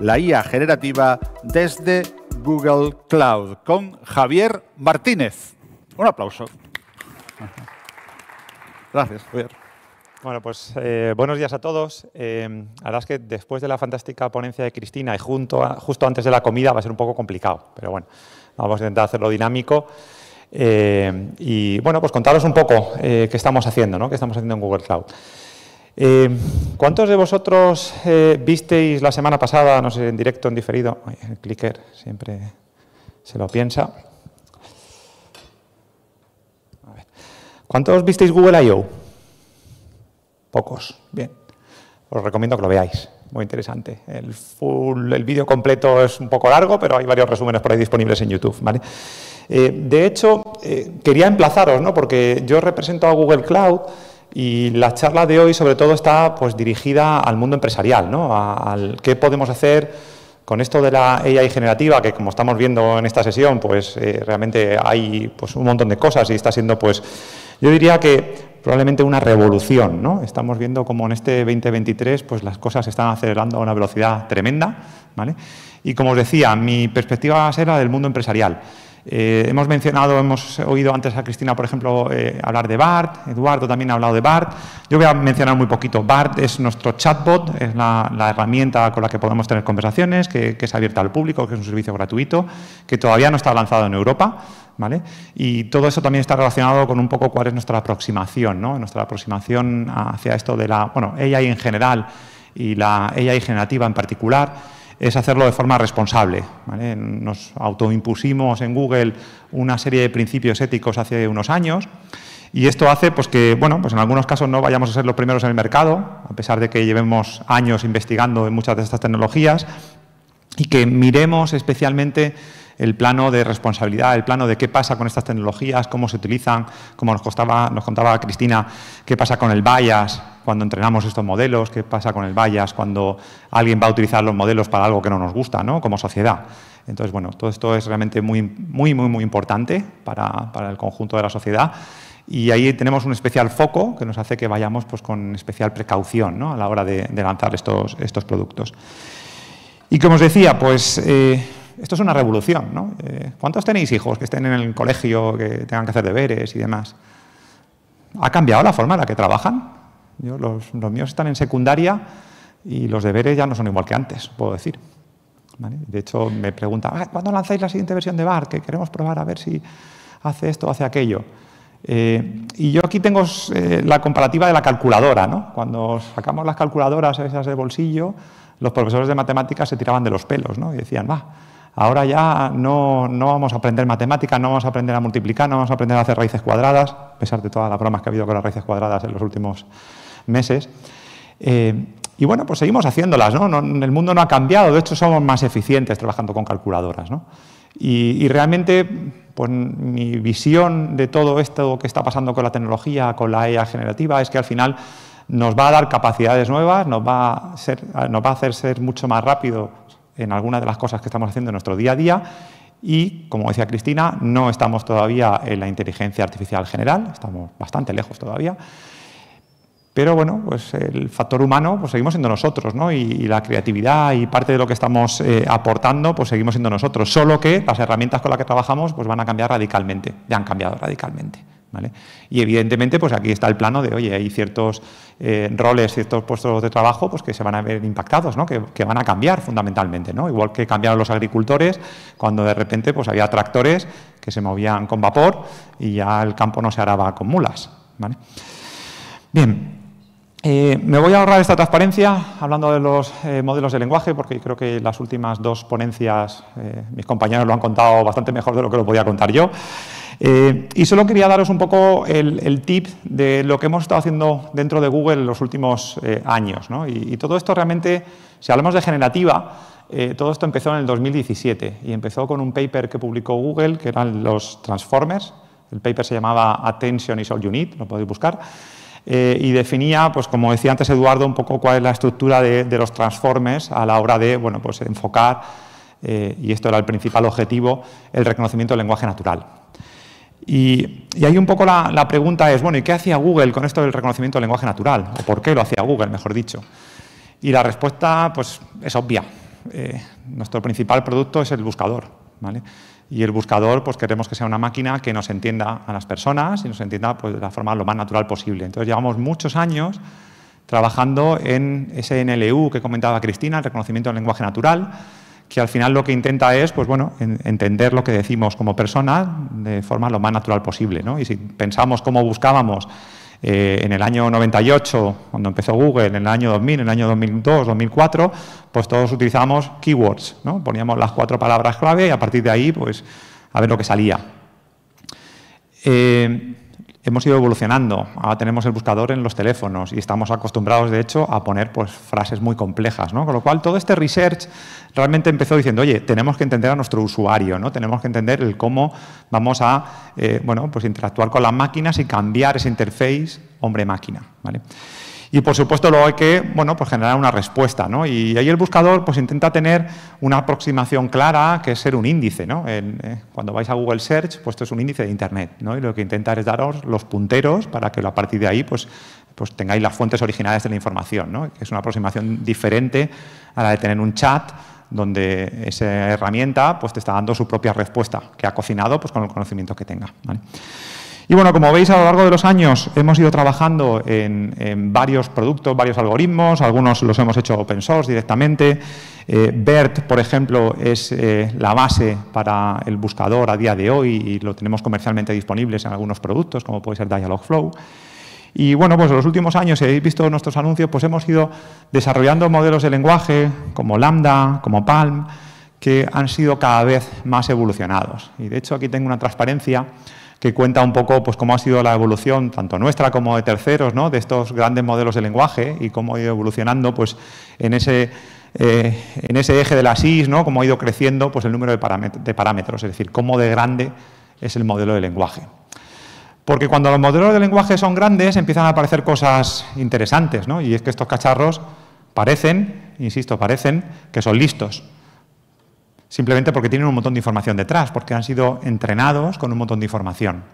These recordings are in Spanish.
La IA generativa desde Google Cloud con Javier Martínez. Un aplauso. Gracias, Javier. Bueno, pues eh, buenos días a todos. Eh, la verdad es que después de la fantástica ponencia de Cristina y junto justo antes de la comida va a ser un poco complicado, pero bueno, vamos a intentar hacerlo dinámico. Eh, y bueno, pues contaros un poco qué estamos haciendo, ¿no? qué estamos haciendo en Google Cloud. Eh, ¿Cuántos de vosotros eh, visteis la semana pasada, no sé, en directo, en diferido? el clicker siempre se lo piensa. ¿Cuántos visteis Google I.O.? Pocos. Bien. Os recomiendo que lo veáis. Muy interesante. El, el vídeo completo es un poco largo, pero hay varios resúmenes por ahí disponibles en YouTube. Eh, de hecho, quería emplazaros, ¿no? porque yo represento a Google Cloud. Y la charla de hoy, sobre todo, está pues, dirigida al mundo empresarial, ¿no? al qué podemos hacer con esto de la AI generativa, que como estamos viendo en esta sesión, pues eh, realmente hay pues, un montón de cosas y está siendo, pues, yo diría que probablemente una revolución. ¿no? Estamos viendo como en este 2023 pues, las cosas se están acelerando a una velocidad tremenda. ¿vale? Y como os decía, mi perspectiva va del mundo empresarial. Eh, hemos mencionado, hemos oído antes a Cristina, por ejemplo, eh, hablar de BART, Eduardo también ha hablado de BART. Yo voy a mencionar muy poquito. BART es nuestro chatbot, es la, herramienta con la que podemos tener conversaciones, que, es abierta al público, que es un servicio gratuito, que todavía no está lanzado en Europa. Y todo eso también está relacionado con un poco cuál es nuestra aproximación, ¿no? nuestra aproximación hacia esto de la, bueno, AI en general y la AI generativa en particular es hacerlo de forma responsable. Nos autoimpusimos en Google una serie de principios éticos hace unos años y esto hace pues, que, bueno, pues en algunos casos no vayamos a ser los primeros en el mercado, a pesar de que llevemos años investigando en muchas de estas tecnologías, y que miremos especialmente el plano de responsabilidad, el plano de qué pasa con estas tecnologías, cómo se utilizan, como nos, nos contaba Cristina, qué pasa con el bias cuando entrenamos estos modelos, qué pasa con el bias cuando alguien va a utilizar los modelos para algo que no nos gusta, ¿no? como sociedad. Entonces, bueno, todo esto es realmente muy, muy, muy, muy importante para, el conjunto de la sociedad. Y ahí tenemos un especial foco que nos hace que vayamos pues, con especial precaución ¿no? a la hora de, lanzar estos, estos, productos. Y como os decía, pues eh, esto es una revolución, ¿no? Eh, ¿Cuántos tenéis hijos que estén en el colegio, que tengan que hacer deberes y demás? ¿Ha cambiado la forma en la que trabajan? Yo, los, míos están en secundaria y los deberes ya no son igual que antes, puedo decir. De hecho, me preguntan, ah, ¿cuándo lanzáis la siguiente versión de BAR? Que queremos probar a ver si hace esto o hace aquello. Eh, y yo aquí tengo eh, la comparativa de la calculadora. ¿no? Cuando sacamos las calculadoras esas de bolsillo, los profesores de matemáticas se tiraban de los pelos ¿no? y decían, va, ahora ya no, vamos a aprender matemáticas, no vamos a aprender a multiplicar, no vamos a aprender a hacer raíces cuadradas, a pesar de todas las bromas que ha habido con las raíces cuadradas en los últimos meses. Eh, y bueno, pues seguimos haciéndolas, ¿no? El mundo no ha cambiado, de hecho somos más eficientes trabajando con calculadoras, ¿no? Y, realmente, pues mi visión de todo esto que está pasando con la tecnología, con la IA e generativa, es que al final nos va a dar capacidades nuevas, nos va a, nos va a hacer ser mucho más rápido en algunas de las cosas que estamos haciendo en nuestro día a día y, como decía Cristina, no estamos todavía en la inteligencia artificial general, estamos bastante lejos todavía. Pero bueno, pues el factor humano pues seguimos siendo nosotros, ¿no? Y, la creatividad y parte de lo que estamos eh, aportando, pues seguimos siendo nosotros. Solo que las herramientas con las que trabajamos pues van a cambiar radicalmente, ya han cambiado radicalmente. Y evidentemente, pues aquí está el plano de, oye, hay ciertos eh, roles, ciertos puestos de trabajo pues, que se van a ver impactados, ¿no? que, van a cambiar fundamentalmente, ¿no? igual que cambiaron los agricultores cuando de repente pues, había tractores que se movían con vapor y ya el campo no se araba con mulas. Bien, eh, me voy a ahorrar esta transparencia hablando de los eh, modelos de lenguaje, porque creo que las últimas dos ponencias mis compañeros lo han contado bastante mejor de lo que lo podía contar yo. Eh, y solo quería daros un poco el, tip de lo que hemos estado haciendo dentro de Google en los últimos eh, años. Y, todo esto realmente, si hablamos de generativa, eh, todo esto empezó en el 2017 y empezó con un paper que publicó Google, que eran los Transformers. El paper se llamaba Attention is All You Need, lo podéis buscar. y definía, pues como decía antes Eduardo, un poco cuál es la estructura de, los transformers a la hora de pues, enfocar, y esto era el principal objetivo, el reconocimiento del lenguaje natural. Y, ahí un poco la, pregunta es, bueno, ¿y qué hacía Google con esto del reconocimiento del lenguaje natural? ¿O por qué lo hacía Google, mejor dicho? Y la respuesta pues, es obvia. Eh, nuestro principal producto es el buscador. Y el buscador, pues queremos que sea una máquina que nos entienda a las personas y nos entienda pues, de la forma lo más natural posible. Entonces llevamos muchos años trabajando en ese NLU que comentaba Cristina, el reconocimiento del lenguaje natural, que al final lo que intenta es, pues bueno, entender lo que decimos como persona de forma lo más natural posible, Y si pensamos cómo buscábamos eh, en el año 98, cuando empezó Google, en el año 2000, en el año 2002, 2004, pues todos utilizábamos keywords, ¿no? Poníamos las cuatro palabras clave y a partir de ahí, pues, a ver lo que salía. Eh, hemos ido evolucionando. Ahora tenemos el buscador en los teléfonos y estamos acostumbrados, de hecho, a poner pues, frases muy complejas. Con lo cual, todo este research realmente empezó diciendo, oye, tenemos que entender a nuestro usuario, ¿no? tenemos que entender el cómo vamos a eh, bueno, pues, interactuar con las máquinas y cambiar ese interface hombre-máquina. ¿vale? Y por supuesto luego hay que bueno, pues generar una respuesta. ¿no? Y ahí el buscador pues, intenta tener una aproximación clara que es ser un índice. ¿no? Eh, cuando vais a Google Search, pues esto es un índice de Internet. Y lo que intenta es daros los punteros para que a partir de ahí pues, pues tengáis las fuentes originales de la información, es una aproximación diferente a la de tener un chat donde esa herramienta pues, te está dando su propia respuesta, que ha cocinado pues, con el conocimiento que tenga. Y bueno, como veis, a lo largo de los años hemos ido trabajando en, varios productos, varios algoritmos, algunos los hemos hecho open source directamente. Eh, BERT, por ejemplo, es eh, la base para el buscador a día de hoy y lo tenemos comercialmente disponibles en algunos productos, como puede ser Dialogflow. Y bueno, pues en los últimos años, si habéis visto nuestros anuncios, pues hemos ido desarrollando modelos de lenguaje como Lambda, como Palm, que han sido cada vez más evolucionados. Y de hecho aquí tengo una transparencia que cuenta un poco pues, cómo ha sido la evolución, tanto nuestra como de terceros, ¿no? de estos grandes modelos de lenguaje y cómo ha ido evolucionando pues, en, ese, eh, en ese eje de la SIS, ¿no? cómo ha ido creciendo pues, el número de, de parámetros, es decir, cómo de grande es el modelo de lenguaje. Porque cuando los modelos de lenguaje son grandes empiezan a aparecer cosas interesantes, ¿no? y es que estos cacharros parecen, insisto, parecen que son listos simplemente porque tienen un montón de información detrás, porque han sido entrenados con un montón de información.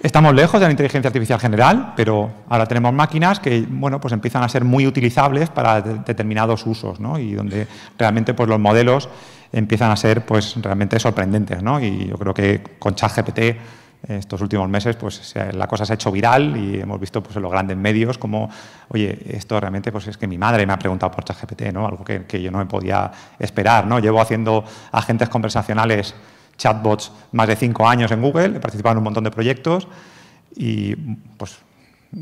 Estamos lejos de la inteligencia artificial general, pero ahora tenemos máquinas que bueno, pues empiezan a ser muy utilizables para determinados usos ¿no? y donde realmente pues, los modelos empiezan a ser pues, realmente sorprendentes. ¿no? Y yo creo que con ChatGPT estos últimos meses pues, la cosa se ha hecho viral y hemos visto pues, en los grandes medios como, oye, esto realmente pues, es que mi madre me ha preguntado por ChatGPT, ¿no? algo que, yo no me podía esperar. ¿no? Llevo haciendo agentes conversacionales, chatbots, más de cinco años en Google, he participado en un montón de proyectos y pues,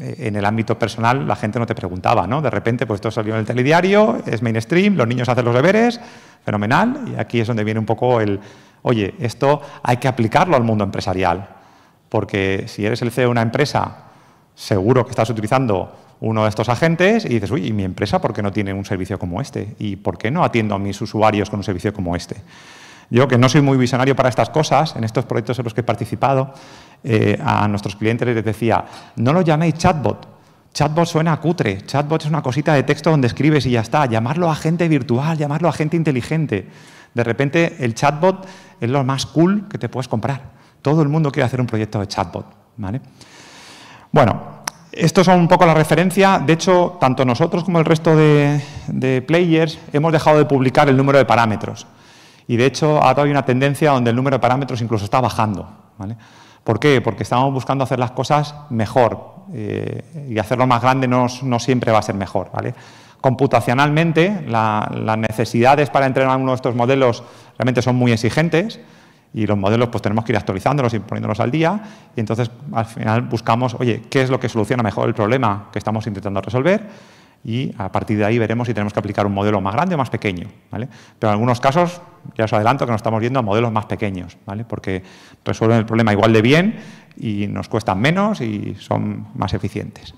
eh, en el ámbito personal la gente no te preguntaba, ¿no? De repente, pues esto salió en el telediario, es mainstream, los niños hacen los deberes, fenomenal, y aquí es donde viene un poco el, oye, esto hay que aplicarlo al mundo empresarial. Porque si eres el CEO de una empresa, seguro que estás utilizando uno de estos agentes y dices, uy, ¿y mi empresa por qué no tiene un servicio como este? ¿Y por qué no atiendo a mis usuarios con un servicio como este? Yo, que no soy muy visionario para estas cosas, en estos proyectos en los que he participado, eh, a nuestros clientes les decía, no lo llaméis chatbot. Chatbot suena a cutre. Chatbot es una cosita de texto donde escribes y ya está. Llamarlo agente virtual, llamarlo agente inteligente. De repente, el chatbot es lo más cool que te puedes comprar. Todo el mundo quiere hacer un proyecto de chatbot. ¿vale? Bueno, esto son un poco la referencia. De hecho, tanto nosotros como el resto de, players hemos dejado de publicar el número de parámetros. Y de hecho, ahora hay una tendencia donde el número de parámetros incluso está bajando. ¿Por qué? Porque estamos buscando hacer las cosas mejor. Eh, y hacerlo más grande no, siempre va a ser mejor. Computacionalmente, las necesidades para entrenar uno de estos modelos realmente son muy exigentes y los modelos pues tenemos que ir actualizándolos y poniéndolos al día y entonces al final buscamos, oye, ¿qué es lo que soluciona mejor el problema que estamos intentando resolver? Y a partir de ahí veremos si tenemos que aplicar un modelo más grande o más pequeño. ¿vale? Pero en algunos casos, ya os adelanto que nos estamos viendo a modelos más pequeños, ¿vale? porque resuelven el problema igual de bien y nos cuestan menos y son más eficientes.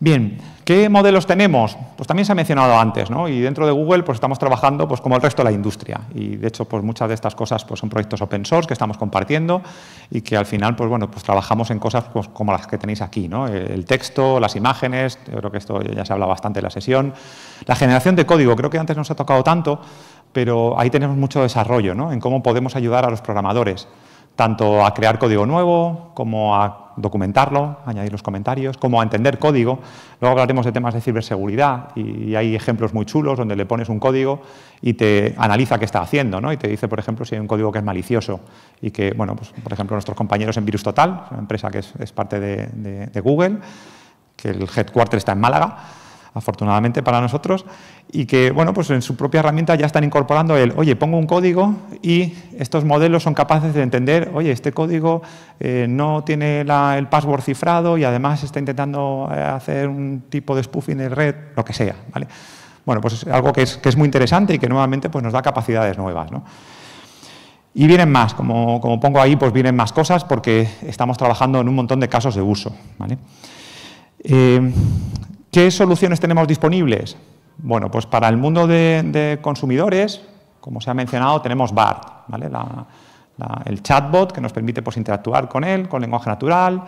Bien, ¿qué modelos tenemos? Pues también se ha mencionado antes, ¿no? Y dentro de Google pues estamos trabajando pues como el resto de la industria y de hecho pues muchas de estas cosas pues son proyectos open source que estamos compartiendo y que al final pues bueno, pues trabajamos en cosas pues, como las que tenéis aquí, ¿no? El texto, las imágenes, creo que esto ya se habla bastante en la sesión, la generación de código, creo que antes no se ha tocado tanto, pero ahí tenemos mucho desarrollo, ¿no? En cómo podemos ayudar a los programadores tanto a crear código nuevo como a documentarlo, añadir los comentarios, cómo entender código. Luego hablaremos de temas de ciberseguridad y hay ejemplos muy chulos donde le pones un código y te analiza qué está haciendo ¿no? y te dice, por ejemplo, si hay un código que es malicioso y que, bueno, pues, por ejemplo, nuestros compañeros en Virus Total, una empresa que es, parte de, de Google, que el headquarter está en Málaga, afortunadamente para nosotros, y que bueno, pues en su propia herramienta ya están incorporando el, oye, pongo un código y estos modelos son capaces de entender, oye, este código eh, no tiene el password cifrado y además está intentando eh, hacer un tipo de spoofing de red, lo que sea. ¿vale? Bueno, pues es algo que es, que es muy interesante y que nuevamente pues, nos da capacidades nuevas. ¿no? Y vienen más, como, pongo ahí, pues vienen más cosas porque estamos trabajando en un montón de casos de uso. ¿vale? Eh, ¿Qué soluciones tenemos disponibles? Bueno, pues para el mundo de, consumidores, como se ha mencionado, tenemos BART, ¿vale? el chatbot que nos permite pues, interactuar con él, con lenguaje natural,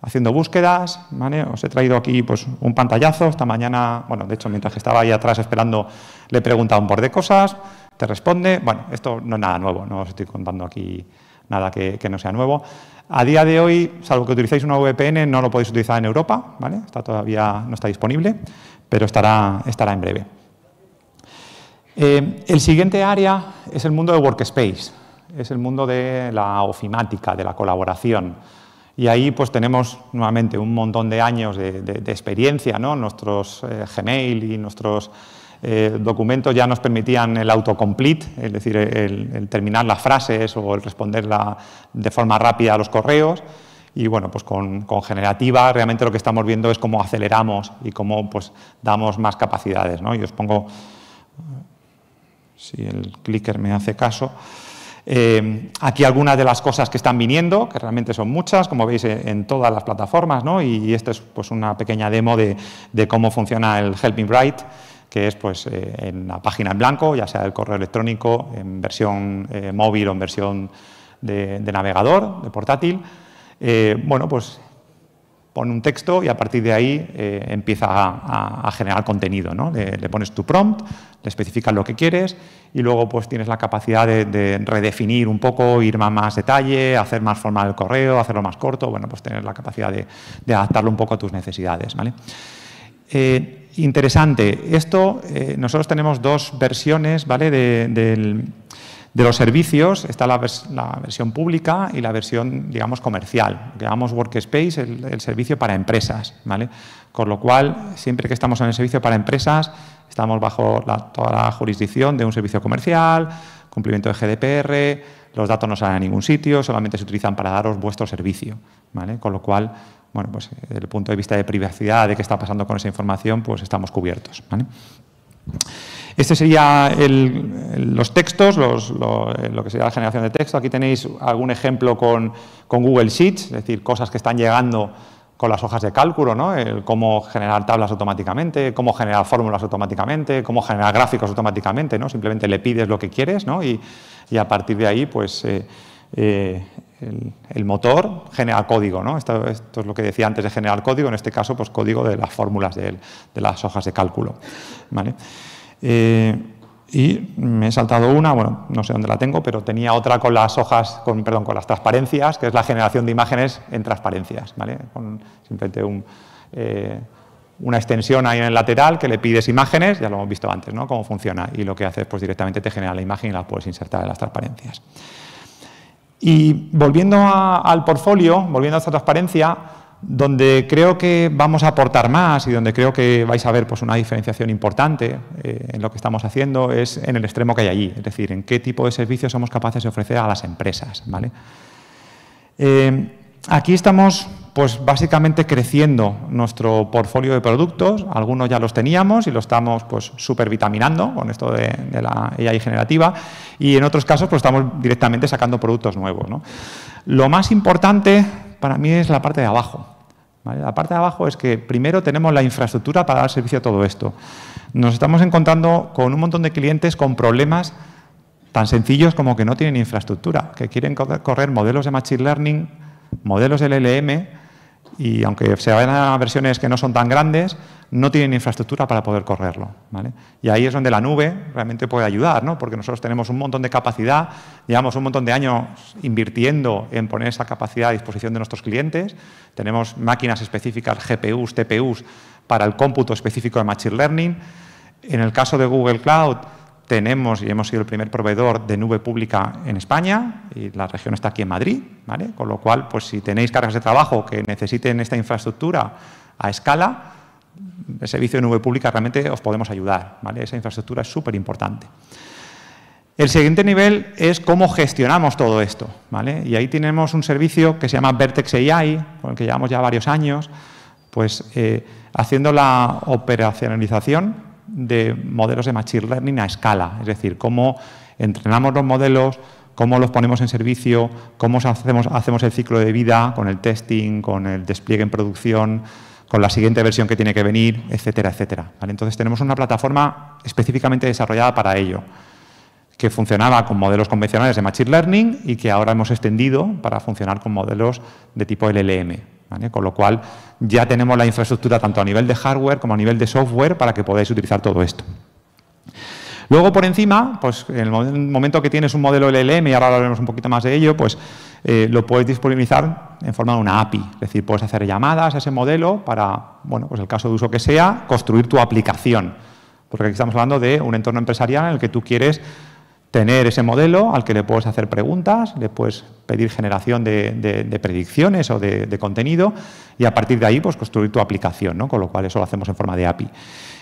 haciendo búsquedas. ¿vale? Os he traído aquí pues, un pantallazo. Esta mañana, bueno, de hecho, mientras estaba ahí atrás esperando, le he preguntado un par de cosas, te responde. Bueno, esto no es nada nuevo, no os estoy contando aquí nada que no sea nuevo. A día de hoy, salvo que utilicéis una VPN, no lo podéis utilizar en Europa, ¿vale? Está todavía no está disponible, pero estará, estará en breve. Eh, el siguiente área es el mundo de workspace, es el mundo de la ofimática, de la colaboración. Y ahí pues tenemos nuevamente un montón de años de, experiencia, ¿no? Nuestros eh, Gmail y nuestros eh, documentos ya nos permitían el autocomplete, es decir, el, terminar las frases o el responder de forma rápida a los correos. Y bueno, pues con, generativa realmente lo que estamos viendo es cómo aceleramos y cómo pues, damos más capacidades. Y os pongo, si el clicker me hace caso, eh, aquí algunas de las cosas que están viniendo, que realmente son muchas, como veis en todas las plataformas, y, esta es pues, una pequeña demo de, cómo funciona el Helping Write que es pues, eh, en la página en blanco, ya sea el correo electrónico, en versión eh, móvil o en versión de, navegador, de portátil. Eh, bueno, pues pone un texto y a partir de ahí empieza a, generar contenido. ¿no? Le, pones tu prompt, le especificas lo que quieres y luego pues, tienes la capacidad de, redefinir un poco, ir más, más detalle, hacer más formal el correo, hacerlo más corto, bueno, pues tener la capacidad de, adaptarlo un poco a tus necesidades. Eh, interesante, esto, eh, nosotros tenemos dos versiones ¿vale? de, los servicios, está la, versión pública y la versión, digamos, comercial, que llamamos Workspace, el, servicio para empresas, ¿vale? Con lo cual, siempre que estamos en el servicio para empresas, estamos bajo toda la jurisdicción de un servicio comercial, cumplimiento de GDPR, los datos no salen a ningún sitio, solamente se utilizan para daros vuestro servicio. Con lo cual, bueno, pues eh, desde el punto de vista de privacidad, de qué está pasando con esa información, pues estamos cubiertos. Este sería los textos, eh, lo, que sería la generación de texto. Aquí tenéis algún ejemplo con, Google Sheets, es decir, cosas que están llegando con las hojas de cálculo, ¿no? El cómo generar tablas automáticamente, cómo generar fórmulas automáticamente, cómo generar gráficos automáticamente, ¿no? Simplemente le pides lo que quieres, ¿no? y, a partir de ahí, pues eh, el, motor genera código, ¿no? Esto, es lo que decía antes de generar código, en este caso, pues código de las fórmulas de, las hojas de cálculo. Eh, y me he saltado una, bueno, no sé dónde la tengo, pero tenía otra con las hojas, con, perdón, con las transparencias, que es la generación de imágenes en transparencias, Con simplemente eh, una extensión ahí en el lateral que le pides imágenes, ya lo hemos visto antes, ¿no? Cómo funciona y lo que hace es pues directamente te genera la imagen y la puedes insertar en las transparencias. Y volviendo al portfolio, volviendo a esta transparencia, donde creo que vamos a aportar más y donde creo que vais a ver pues, una diferenciación importante eh, en lo que estamos haciendo es en el extremo que hay allí, es decir, en qué tipo de servicios somos capaces de ofrecer a las empresas. ¿vale? Eh, aquí estamos pues básicamente creciendo nuestro portfolio de productos, algunos ya los teníamos y lo estamos pues supervitaminando con esto de, la AI generativa y en otros casos pues estamos directamente sacando productos nuevos. Lo más importante para mí es la parte de abajo. La parte de abajo es que primero tenemos la infraestructura para dar servicio a todo esto. Nos estamos encontrando con un montón de clientes con problemas tan sencillos como que no tienen infraestructura, que quieren correr modelos de Machine Learning, modelos de LLM, y aunque se vayan a versiones que no son tan grandes, no tienen infraestructura para poder correrlo. Y ahí es donde la nube realmente puede ayudar, porque nosotros tenemos un montón de capacidad, llevamos un montón de años invirtiendo en poner esa capacidad a disposición de nuestros clientes, tenemos máquinas específicas, GPUs, TPUs, para el cómputo específico de Machine Learning. En el caso de Google Cloud, tenemos y hemos sido el primer proveedor de nube pública en España y la región está aquí en Madrid, Con lo cual, pues si tenéis cargas de trabajo que necesiten esta infraestructura a escala, el servicio de nube pública realmente os podemos ayudar, ¿vale? Esa infraestructura es súper importante. El siguiente nivel es cómo gestionamos todo esto, Y ahí tenemos un servicio que se llama Vertex AI, con el que llevamos ya varios años, pues eh, haciendo la operacionalización de modelos de Machine Learning a escala, es decir, cómo entrenamos los modelos, cómo los ponemos en servicio, cómo hacemos, el ciclo de vida con el testing, con el despliegue en producción, con la siguiente versión que tiene que venir, etcétera, etcétera. Entonces tenemos una plataforma específicamente desarrollada para ello, que funcionaba con modelos convencionales de Machine Learning y que ahora hemos extendido para funcionar con modelos de tipo LLM. Con lo cual ya tenemos la infraestructura tanto a nivel de hardware como a nivel de software para que podáis utilizar todo esto. Luego, por encima, pues en el momento que tienes un modelo LLM, y ahora hablaremos un poquito más de ello, pues eh, lo puedes disponibilizar en forma de una API. Es decir, puedes hacer llamadas a ese modelo para, bueno, pues el caso de uso que sea, construir tu aplicación. Porque aquí estamos hablando de un entorno empresarial en el que tú quieres tener ese modelo al que le puedes hacer preguntas, le puedes pedir generación de, predicciones o de, contenido y a partir de ahí pues, construir tu aplicación, ¿no? con lo cual eso lo hacemos en forma de API.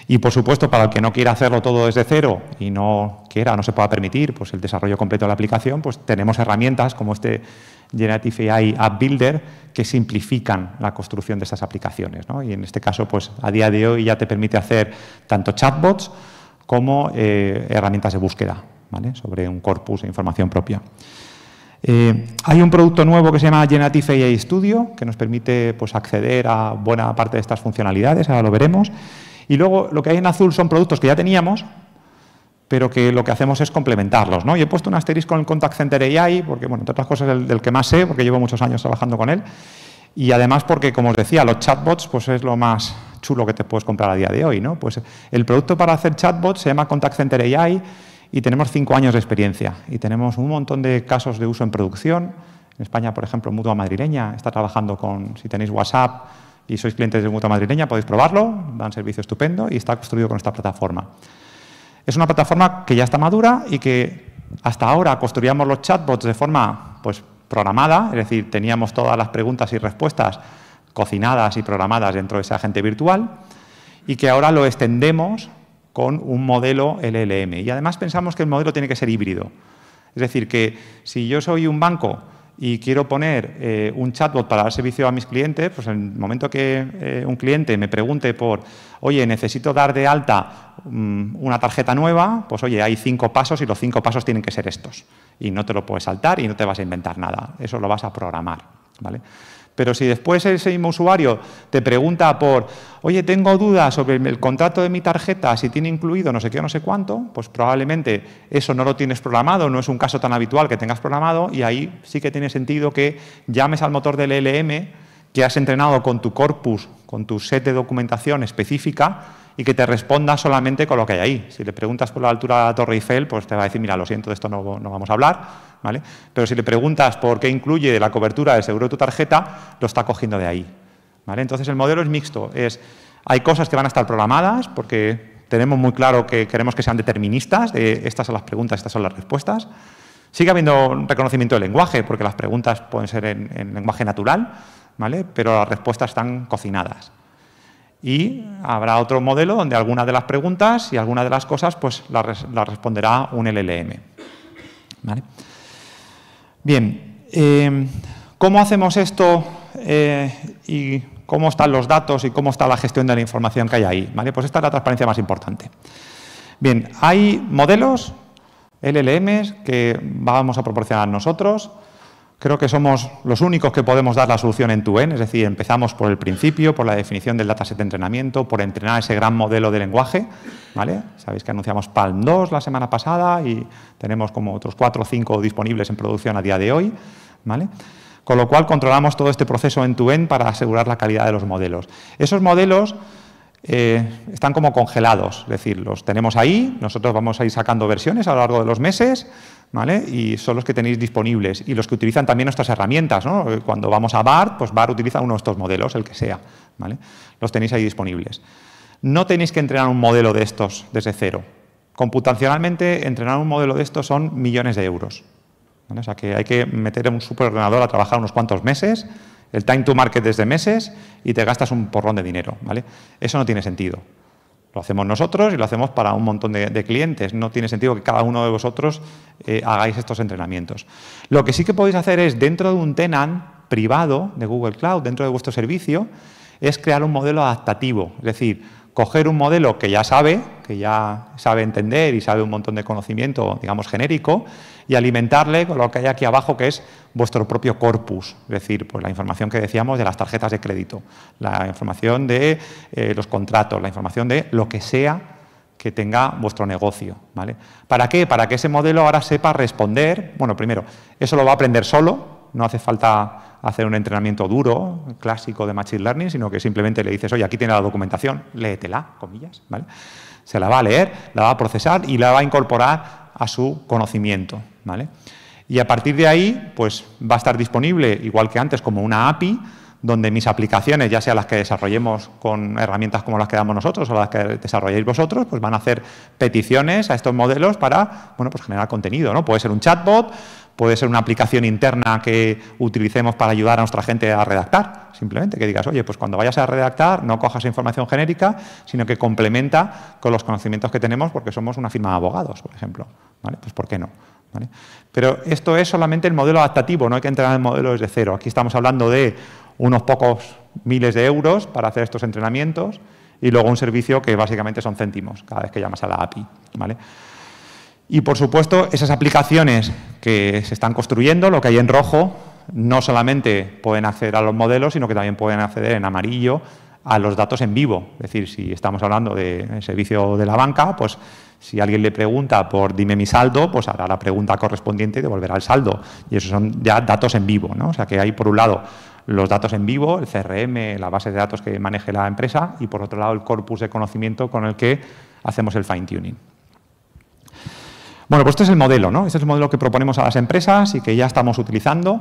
Y por supuesto, para el que no quiera hacerlo todo desde cero y no quiera, no se pueda permitir pues, el desarrollo completo de la aplicación, pues tenemos herramientas como este Generative AI App Builder que simplifican la construcción de estas aplicaciones. Y en este caso, pues a día de hoy ya te permite hacer tanto chatbots como eh, herramientas de búsqueda sobre un corpus de información propia. Eh, hay un producto nuevo que se llama Genative AI Studio, que nos permite pues, acceder a buena parte de estas funcionalidades, ahora lo veremos. Y luego lo que hay en azul son productos que ya teníamos, pero que lo que hacemos es complementarlos. ¿no? Y he puesto un asterisco con el Contact Center AI, porque, bueno, entre otras cosas, es el del que más sé, porque llevo muchos años trabajando con él. Y además porque, como os decía, los chatbots pues es lo más chulo que te puedes comprar a día de hoy. ¿no? Pues el producto para hacer chatbots se llama Contact Center AI y tenemos cinco años de experiencia y tenemos un montón de casos de uso en producción. En España, por ejemplo, Mutua Madrileña está trabajando con, si tenéis WhatsApp y sois clientes de Mutua Madrileña, podéis probarlo, dan servicio estupendo y está construido con esta plataforma. Es una plataforma que ya está madura y que hasta ahora construíamos los chatbots de forma pues, programada, es decir, teníamos todas las preguntas y respuestas cocinadas y programadas dentro de ese agente virtual y que ahora lo extendemos con un modelo LLM. Y además pensamos que el modelo tiene que ser híbrido. Es decir, que si yo soy un banco y quiero poner eh, un chatbot para dar servicio a mis clientes, pues en el momento que eh, un cliente me pregunte por, oye, necesito dar de alta mm, una tarjeta nueva, pues oye, hay cinco pasos y los cinco pasos tienen que ser estos. Y no te lo puedes saltar y no te vas a inventar nada. Eso lo vas a programar. ¿vale? Pero si después ese mismo usuario te pregunta por, oye, tengo dudas sobre el contrato de mi tarjeta, si tiene incluido no sé qué o no sé cuánto, pues probablemente eso no lo tienes programado, no es un caso tan habitual que tengas programado y ahí sí que tiene sentido que llames al motor del LM que has entrenado con tu corpus, con tu set de documentación específica y que te responda solamente con lo que hay ahí. Si le preguntas por la altura de la Torre Eiffel, pues te va a decir, mira, lo siento, de esto no vamos a hablar, pero si le preguntas por qué incluye la cobertura del seguro de tu tarjeta, lo está cogiendo de ahí. ¿vale? Entonces el modelo es mixto, hay cosas que van a estar programadas porque tenemos muy claro que queremos que sean deterministas, eh, estas son las preguntas, estas son las respuestas. Sigue habiendo reconocimiento del lenguaje, porque las preguntas pueden ser en, lenguaje natural, ¿vale? pero las respuestas están cocinadas. Y habrá otro modelo donde alguna de las preguntas y alguna de las cosas pues, las la responderá un LLM. ¿Vale? Bien, eh, ¿cómo hacemos esto eh, y cómo están los datos y cómo está la gestión de la información que hay ahí? ¿Vale? Pues esta es la transparencia más importante. Bien, hay modelos, LLMs, que vamos a proporcionar nosotros, Creo que somos los únicos que podemos dar la solución en tu end, es decir, empezamos por el principio, por la definición del dataset de entrenamiento, por entrenar ese gran modelo de lenguaje. ¿vale? Sabéis que anunciamos Palm 2 la semana pasada y tenemos como otros 4 o 5 disponibles en producción a día de hoy. ¿vale? Con lo cual controlamos todo este proceso en tu end para asegurar la calidad de los modelos. Esos modelos eh, están como congelados, es decir, los tenemos ahí, nosotros vamos a ir sacando versiones a lo largo de los meses ¿Vale? Y son los que tenéis disponibles y los que utilizan también nuestras herramientas, ¿no? Eh, cuando vamos a BART, pues BART utiliza uno de estos modelos, el que sea, Los tenéis ahí disponibles. No tenéis que entrenar un modelo de estos desde cero. Computacionalmente, entrenar un modelo de estos son millones de euros. O sea que hay que meter un superordenador a trabajar unos cuantos meses, el time to market desde meses y te gastas un porrón de dinero, Eso no tiene sentido. Lo hacemos nosotros y lo hacemos para un montón de, clientes. No tiene sentido que cada uno de vosotros eh, hagáis estos entrenamientos. Lo que sí que podéis hacer es, dentro de un tenant privado de Google Cloud, dentro de vuestro servicio, es crear un modelo adaptativo. Es decir, coger un modelo que ya sabe, que ya sabe entender y sabe un montón de conocimiento, digamos, genérico, y alimentarle con lo que hay aquí abajo, que es vuestro propio corpus, es decir, pues la información que decíamos de las tarjetas de crédito, la información de eh, los contratos, la información de lo que sea que tenga vuestro negocio. ¿vale? ¿Para qué? Para que ese modelo ahora sepa responder, bueno, primero, eso lo va a aprender solo, no hace falta hacer un entrenamiento duro, clásico de Machine Learning, sino que simplemente le dices, oye, aquí tiene la documentación, léetela, comillas, ¿vale? Se la va a leer, la va a procesar y la va a incorporar a su conocimiento, ¿vale? Y a partir de ahí, pues va a estar disponible, igual que antes, como una API, donde mis aplicaciones, ya sea las que desarrollemos con herramientas como las que damos nosotros o las que desarrolléis vosotros, pues van a hacer peticiones a estos modelos para bueno, pues generar contenido. ¿no? Puede ser un chatbot, Puede ser una aplicación interna que utilicemos para ayudar a nuestra gente a redactar, simplemente que digas, oye, pues cuando vayas a redactar no cojas información genérica, sino que complementa con los conocimientos que tenemos porque somos una firma de abogados, por ejemplo. ¿Vale? Pues ¿por qué no? ¿Vale? Pero esto es solamente el modelo adaptativo, no hay que entrar en el modelo desde cero. Aquí estamos hablando de unos pocos miles de euros para hacer estos entrenamientos y luego un servicio que básicamente son céntimos cada vez que llamas a la API. Y por supuesto, esas aplicaciones que se están construyendo, lo que hay en rojo, no solamente pueden acceder a los modelos, sino que también pueden acceder en amarillo a los datos en vivo. Es decir, si estamos hablando de servicio de la banca, pues si alguien le pregunta por dime mi saldo, pues hará la pregunta correspondiente y devolverá el saldo. Y esos son ya datos en vivo. ¿no? O sea que hay, por un lado, los datos en vivo, el CRM, la base de datos que maneje la empresa, y por otro lado, el corpus de conocimiento con el que hacemos el fine-tuning. Bueno, pues este es el modelo, ¿no? Este es el modelo que proponemos a las empresas y que ya estamos utilizando,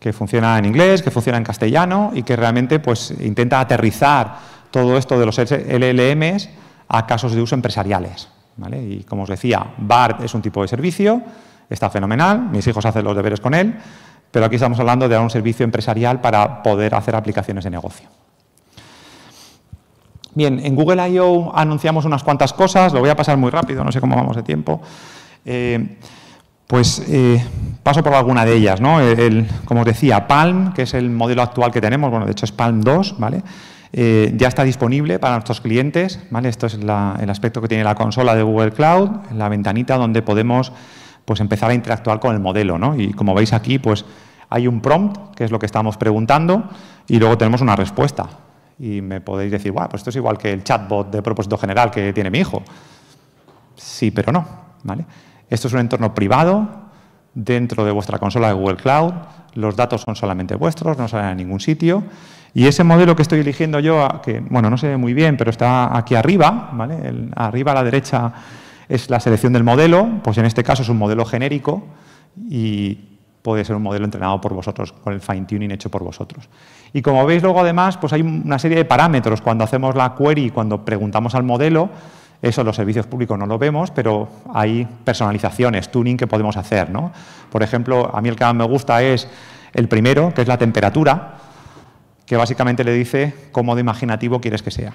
que funciona en inglés, que funciona en castellano y que realmente pues, intenta aterrizar todo esto de los LLMs a casos de uso empresariales. ¿vale? Y como os decía, BART es un tipo de servicio, está fenomenal, mis hijos hacen los deberes con él, pero aquí estamos hablando de un servicio empresarial para poder hacer aplicaciones de negocio. Bien, en Google I.O. anunciamos unas cuantas cosas, lo voy a pasar muy rápido, no sé cómo vamos de tiempo. Eh, pues eh, paso por alguna de ellas, ¿no? como os decía, Palm, que es el modelo actual que tenemos, bueno, de hecho es Palm 2, ¿vale? Eh, ya está disponible para nuestros clientes, ¿vale? Esto es el aspecto que tiene la consola de Google Cloud, la ventanita donde podemos pues, empezar a interactuar con el modelo, ¿no? Y como veis aquí, pues hay un prompt, que es lo que estamos preguntando, y luego tenemos una respuesta. Y me podéis decir, wow, pues esto es igual que el chatbot de propósito general que tiene mi hijo. Sí, pero no, ¿vale? Esto es un entorno privado dentro de vuestra consola de Google Cloud. Los datos son solamente vuestros, no salen a ningún sitio. Y ese modelo que estoy eligiendo yo, que bueno, no se ve muy bien, pero está aquí arriba, ¿vale? arriba a la derecha es la selección del modelo, pues en este caso es un modelo genérico y puede ser un modelo entrenado por vosotros, con el fine tuning hecho por vosotros. Y como veis luego además, pues hay una serie de parámetros cuando hacemos la query, cuando preguntamos al modelo, eso en los servicios públicos no lo vemos, pero hay personalizaciones, tuning que podemos hacer. ¿no? Por ejemplo, a mí el que más me gusta es el primero, que es la temperatura, que básicamente le dice cómo de imaginativo quieres que sea.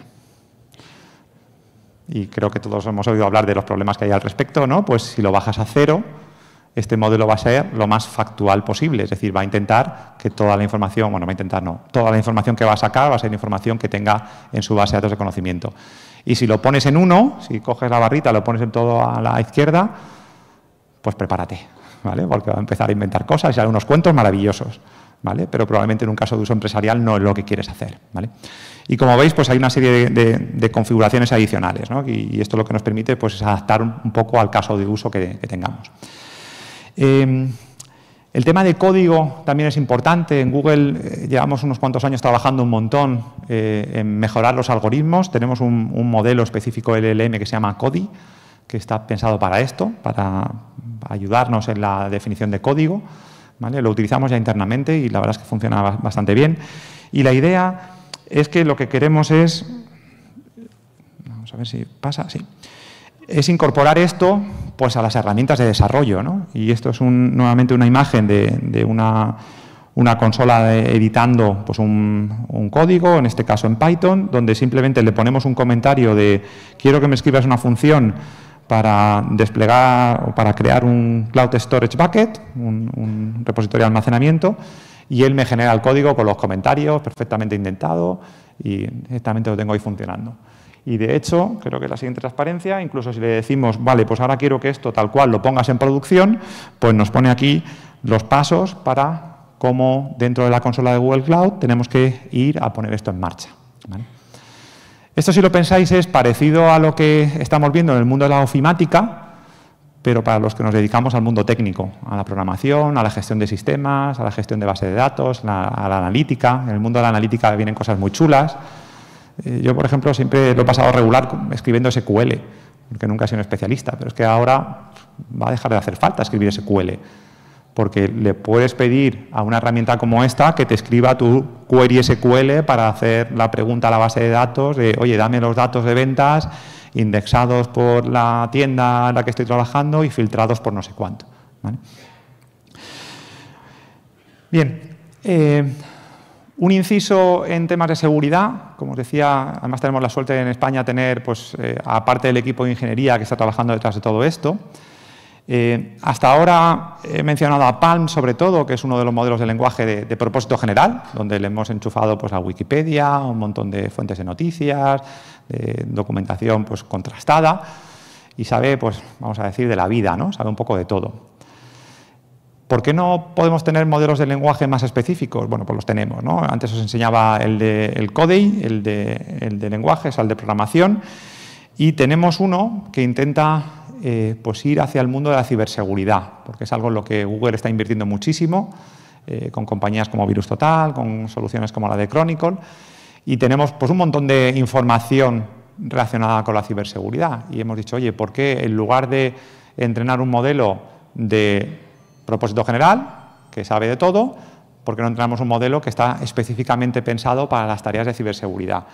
Y creo que todos hemos oído hablar de los problemas que hay al respecto, ¿no? Pues si lo bajas a cero, este modelo va a ser lo más factual posible, es decir, va a intentar que toda la información, bueno, va a intentar no, toda la información que va a sacar va a ser información que tenga en su base de datos de conocimiento. Y si lo pones en uno, si coges la barrita, lo pones en todo a la izquierda, pues prepárate, ¿vale? Porque va a empezar a inventar cosas y hacer unos cuentos maravillosos. ¿Vale? Pero probablemente en un caso de uso empresarial no es lo que quieres hacer, ¿vale? Y como veis, pues hay una serie de, configuraciones adicionales, ¿no? y, esto lo que nos permite pues, es adaptar un, poco al caso de uso que tengamos. Em, el tema de código también es importante. En Google eh, llevamos unos cuantos años trabajando un montón eh, en mejorar los algoritmos. Tenemos un, modelo específico LLM que se llama CODI, que está pensado para esto, para ayudarnos en la definición de código. Lo utilizamos ya internamente y la verdad es que funciona bastante bien. Y la idea es que lo que queremos es... Vamos a ver si pasa, sí es incorporar esto pues, a las herramientas de desarrollo. Y esto es nuevamente una imagen de, una, consola editando pues, un, código, en este caso en Python, donde simplemente le ponemos un comentario de quiero que me escribas una función para desplegar o para crear un Cloud Storage Bucket, un, un repositorio de almacenamiento, y él me genera el código con los comentarios perfectamente indentado y exactamente lo tengo ahí funcionando. Y de hecho, creo que la siguiente transparencia, incluso si le decimos, vale, pues ahora quiero que esto tal cual lo pongas en producción, pues nos pone aquí los pasos para cómo dentro de la consola de Google Cloud tenemos que ir a poner esto en marcha. Esto, si lo pensáis, es parecido a lo que estamos viendo en el mundo de la ofimática, pero para los que nos dedicamos al mundo técnico, a la programación, a la gestión de sistemas, a la gestión de base de datos, a la analítica. En el mundo de la analítica vienen cosas muy chulas. Eh, yo, por ejemplo, siempre lo he pasado regular escribiendo SQL, porque nunca he sido un especialista, pero es que ahora va a dejar de hacer falta escribir SQL, porque le puedes pedir a una herramienta como esta que te escriba tu query SQL para hacer la pregunta a la base de datos de, oye, dame los datos de ventas indexados por la tienda en la que estoy trabajando y filtrados por no sé cuánto. Bien. Eh, un inciso en temas de seguridad, como os decía, además tenemos la suerte en España tener, pues, eh, aparte del equipo de ingeniería que está trabajando detrás de todo esto. Eh, hasta ahora he mencionado a Palm, sobre todo, que es uno de los modelos de lenguaje de, propósito general, donde le hemos enchufado pues, a Wikipedia, un montón de fuentes de noticias, de documentación pues, contrastada, y sabe, pues, vamos a decir, de la vida, ¿no? sabe un poco de todo. ¿Por qué no podemos tener modelos de lenguaje más específicos? Bueno, pues los tenemos. Antes os enseñaba el de el CODEI, el de, el de lenguajes, el de programación, y tenemos uno que intenta eh, pues ir hacia el mundo de la ciberseguridad, porque es algo en lo que Google está invirtiendo muchísimo, eh, con compañías como Virus Total, con soluciones como la de Chronicle, y tenemos pues, un montón de información relacionada con la ciberseguridad. Y hemos dicho, oye, ¿por qué en lugar de entrenar un modelo de propósito general, que sabe de todo, porque no entramos un modelo que está específicamente pensado para las tareas de ciberseguridad.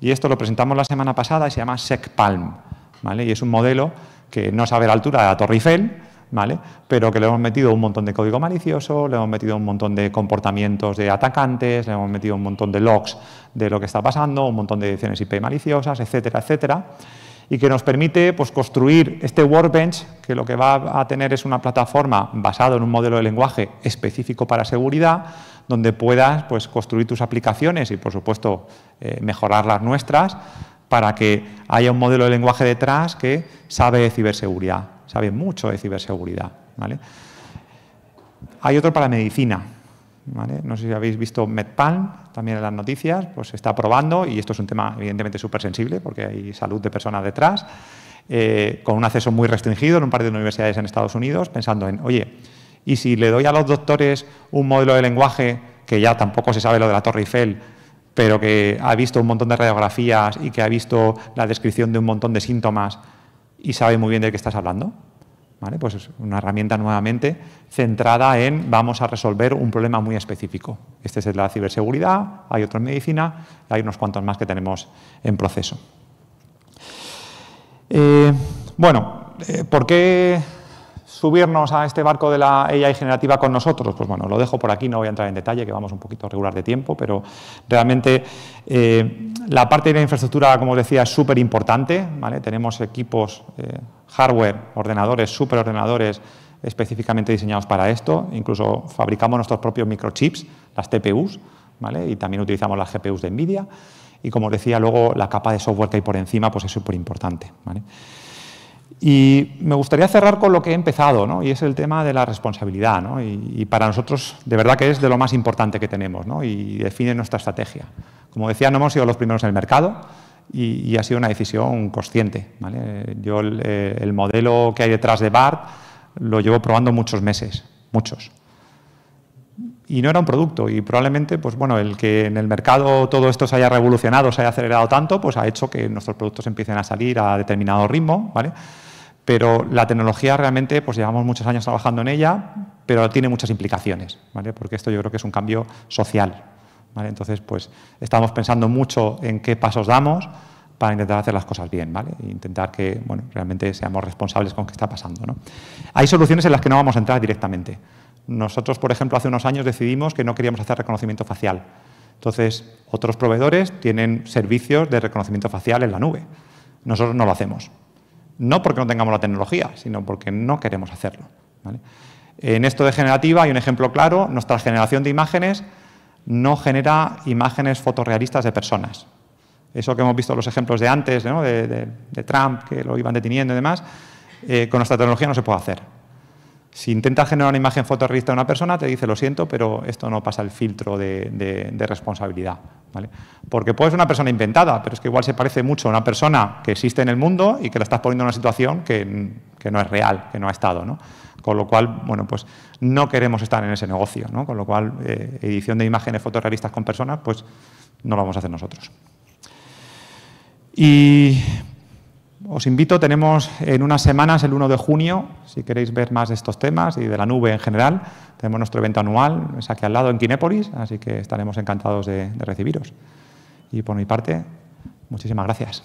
Y esto lo presentamos la semana pasada y se llama SecPalm, ¿vale? Y es un modelo que no sabe la altura de la Torre Eiffel, ¿vale? Pero que le hemos metido un montón de código malicioso, le hemos metido un montón de comportamientos de atacantes, le hemos metido un montón de logs de lo que está pasando, un montón de direcciones IP maliciosas, etcétera, etcétera y que nos permite pues, construir este workbench, que lo que va a tener es una plataforma basada en un modelo de lenguaje específico para seguridad, donde puedas pues, construir tus aplicaciones y, por supuesto, eh, mejorar las nuestras para que haya un modelo de lenguaje detrás que sabe de ciberseguridad, sabe mucho de ciberseguridad. Hay otro para medicina, no sé si habéis visto MedPalm, también en las noticias, pues se está probando, y esto es un tema evidentemente súper sensible porque hay salud de personas detrás, eh, con un acceso muy restringido en un par de universidades en Estados Unidos, pensando en, oye, ¿y si le doy a los doctores un modelo de lenguaje que ya tampoco se sabe lo de la Torre Eiffel? pero que ha visto un montón de radiografías y que ha visto la descripción de un montón de síntomas y sabe muy bien de qué estás hablando. Pues es una herramienta nuevamente centrada en vamos a resolver un problema muy específico. Este es el de la ciberseguridad, hay otro en medicina, hay unos cuantos más que tenemos en proceso. Eh, bueno, eh, ¿por qué subirnos a este barco de la AI generativa con nosotros? Pues bueno, lo dejo por aquí, no voy a entrar en detalle, que vamos un poquito a regular de tiempo, pero realmente eh, la parte de la infraestructura, como decía, es súper importante. Tenemos equipos hardware, ordenadores, superordenadores específicamente diseñados para esto. Incluso fabricamos nuestros propios microchips, las TPUs, ¿vale? y también utilizamos las GPUs de NVIDIA. Y como decía, luego la capa de software que hay por encima pues es súper importante. Y me gustaría cerrar con lo que he empezado, ¿no? y es el tema de la responsabilidad. Y, y, para nosotros, de verdad que es de lo más importante que tenemos, ¿no? y define nuestra estrategia. Como decía, no hemos sido los primeros en el mercado, y, ha sido una decisión consciente. Yo eh, el, modelo que hay detrás de BART lo llevo probando muchos meses, muchos. Y no era un producto y probablemente, pues bueno, el que en el mercado todo esto se haya revolucionado, se haya acelerado tanto, pues ha hecho que nuestros productos empiecen a salir a determinado ritmo, pero la tecnología realmente, pues llevamos muchos años trabajando en ella, pero tiene muchas implicaciones, Porque esto yo creo que es un cambio social. Entonces, pues estamos pensando mucho en qué pasos damos para intentar hacer las cosas bien, E intentar que, realmente seamos responsables con qué está pasando, Hay soluciones en las que no vamos a entrar directamente. Nosotros, por ejemplo, hace unos años decidimos que no queríamos hacer reconocimiento facial. Entonces, otros proveedores tienen servicios de reconocimiento facial en la nube. Nosotros no lo hacemos. No porque no tengamos la tecnología, sino porque no queremos hacerlo. En esto de generativa hay un ejemplo claro. Nuestra generación de imágenes no genera imágenes fotorrealistas de personas. Eso que hemos visto los ejemplos de antes, de, Trump, que lo iban deteniendo y demás, eh, con nuestra tecnología no se puede hacer. Si intentas generar una imagen fotorrealista de una persona, te dice, lo siento, pero esto no pasa el filtro de, responsabilidad. Porque puede ser una persona inventada, pero es que igual se parece mucho a una persona que existe en el mundo y que la estás poniendo en una situación que, no es real, que no ha estado. Con lo cual, bueno, pues no queremos estar en ese negocio, ¿no? Con lo cual, eh, edición de imágenes fotorrealistas con personas, pues no lo vamos a hacer nosotros. Y os invito, tenemos en unas semanas, el 1 de junio, si queréis ver más de estos temas y de la nube en general, tenemos nuestro evento anual, es aquí al lado en Kinépolis, así que estaremos encantados de recibiros. Y por mi parte, muchísimas gracias.